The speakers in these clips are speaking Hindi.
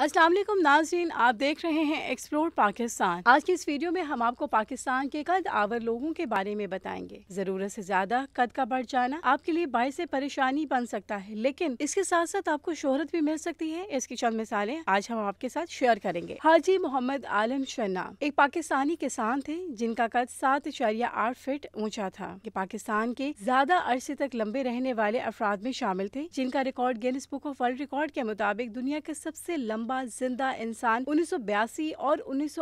असलम नाजरीन आप देख रहे हैं एक्सप्लोर पाकिस्तान आज की इस वीडियो में हम आपको पाकिस्तान के कद आवर लोगों के बारे में बताएंगे ज़रूरत से ज़्यादा कद का बढ़ जाना आपके लिए बाय से परेशानी बन सकता है लेकिन इसके साथ साथ आपको शोहरत भी मिल सकती है इसकी चंद मिसालें आज हम आपके साथ शेयर करेंगे हाजी मोहम्मद आलम शन्ना एक पाकिस्तानी किसान थे जिनका कद सात इशारिया आठ फीट ऊँचा था ये पाकिस्तान के ज्यादा अरसे तक लंबे रहने वाले अफराद में शामिल थे जिनका record Guinness book of world record के मुताबिक दुनिया के सबसे लंबा लंबा जिंदा इंसान उन्नीस और उन्नीस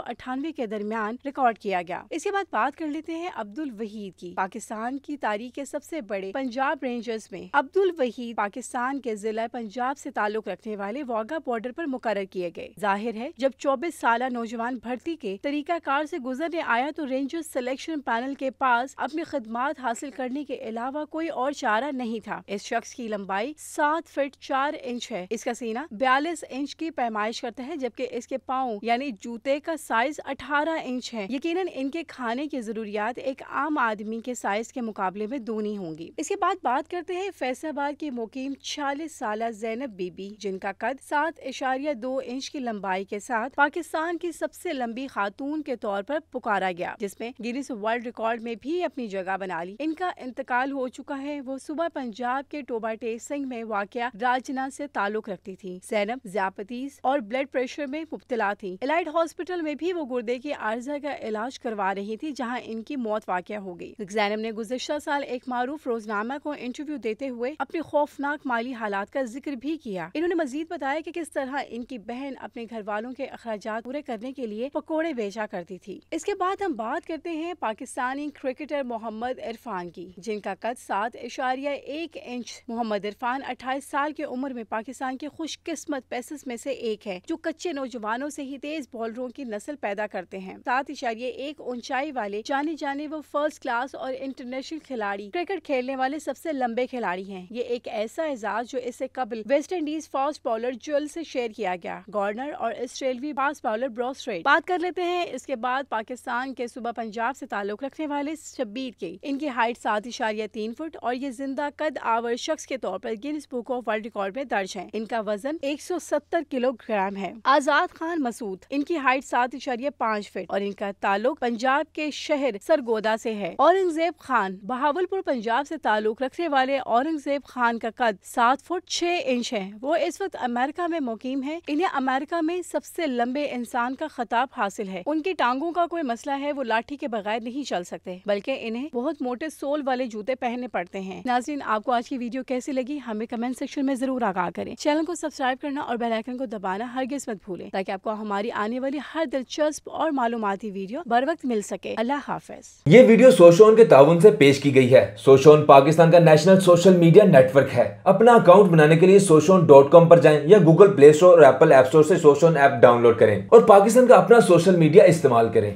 के दरमियान रिकॉर्ड किया गया इसके बाद बात कर लेते हैं अब्दुल वहीद की पाकिस्तान की तारीख के सबसे बड़े पंजाब रेंजर्स में अब्दुल वहीद पाकिस्तान के जिला पंजाब से ताल्लुक रखने वाले वाघा बॉर्डर पर मुकर किए गए जाहिर है जब 24 साल नौजवान भर्ती के तरीकाकार से गुजरने आया तो रेंजर्स सिलेक्शन पैनल के पास अपनी खदमात हासिल करने के अलावा कोई और चारा नहीं था इस शख्स की लंबाई सात फीट चार इंच है इसका सीना बयालीस इंच की पैमा फरमाइश करते हैं जबकि इसके पाओ यानी जूते का साइज 18 इंच है यकीन इनके खाने की जरूरियात एक आम आदमी के साइज के मुकाबले में दूनी होंगी इसके बाद बात करते हैं फैसलाबाद की मुकीम छियालीस साल जैनब बीबी जिनका कद सात इशारिया दो इंच की लंबाई के साथ पाकिस्तान की सबसे लंबी खातून के तौर पर पुकारा गया जिसमें गिनीस वर्ल्ड रिकॉर्ड में भी अपनी जगह बना ली इनका इंतकाल हो चुका है वो सुबह पंजाब के सिंह में वाक़ राजना से ताल्लुक रखती थी जैनब ज्यापतीस और ब्लड प्रेशर में मुबतला थी एलाइड हॉस्पिटल में भी वो गुर्दे की आर्जा का इलाज करवा रही थी जहाँ इनकी मौत वाक़ हो गई एग्जैनम ने गुजशत साल एक मारूफ रोजनामा को इंटरव्यू देते हुए अपने खौफनाक माली हालात का जिक्र भी किया इन्होंने मजीद बताया की कि किस तरह इनकी बहन अपने घर वालों के अखराज पूरे करने के लिए पकौड़े बेचा करती थी इसके बाद हम बात करते हैं पाकिस्तानी क्रिकेटर मोहम्मद इरफान की जिनका कद सात इशारिया एक इंच मोहम्मद इरफान अट्ठाईस साल की उम्र में पाकिस्तान के खुशकिस्मत पैसेस में से एक एक है जो कच्चे नौजवानों से ही तेज बॉलरों की नस्ल पैदा करते हैं सात इशारे एक ऊंचाई वाले जाने जाने वो फर्स्ट क्लास और इंटरनेशनल खिलाड़ी क्रिकेट खेलने वाले सबसे लंबे खिलाड़ी हैं ये एक ऐसा एजाज जो इससे कबल West Indies fast bowler Joel से शेयर किया गया गॉर्नर और ऑस्ट्रेलवी फास्ट बॉलर ब्रॉसरेड बात कर लेते हैं इसके बाद पाकिस्तान के सुबह पंजाब से ताल्लुक रखने वाले शब्बीर के इनकी हाइट सात इशारिया तीन फुट और ये जिंदा कद आवर शख्स के तौर पर Guinness book of world record में दर्ज है इनका वजन एक सौ सत्तर किलो ग्राम है आजाद खान मसूद इनकी हाइट सात इशारिया पाँच फीट और इनका ताल्लुक पंजाब के शहर सरगोदा ऐसी है औरंगजेब खान बहावलपुर पंजाब ऐसी ताल्लुक रखने वाले औरंगजेब खान का कद सात फुट छह इंच है वो इस वक्त अमेरिका में मुकीम है इन्हें अमेरिका में सबसे लंबे इंसान का खताब हासिल है उनकी टांगों का कोई मसला है वो लाठी के बगैर नहीं चल सकते बल्कि इन्हें बहुत मोटे सोल वाले जूते पहनने पड़ते हैं नाजरीन आपको आज की वीडियो कैसी लगी हमें कमेंट सेक्शन में जरूर आगाह करें चैनल को सब्सक्राइब करना और बेलाइकन को दबा दबाना हरगिज मत भूलें ताकि आपको हमारी आने वाली हर दिलचस्प और मालूमती वीडियो बर वक्त मिल सके अल्लाह हाफिज ये वीडियो सोशोन के ताउन ऐसी पेश की गई है सोशोन पाकिस्तान का नेशनल सोशल मीडिया नेटवर्क है अपना अकाउंट बनाने के लिए सोशोन डॉट कॉम आरोप जाए या गूगल प्ले स्टोर और एप्पल एप स्टोर ऐसी सोशोन ऐप डाउनलोड करें और पाकिस्तान का अपना सोशल मीडिया इस्तेमाल करें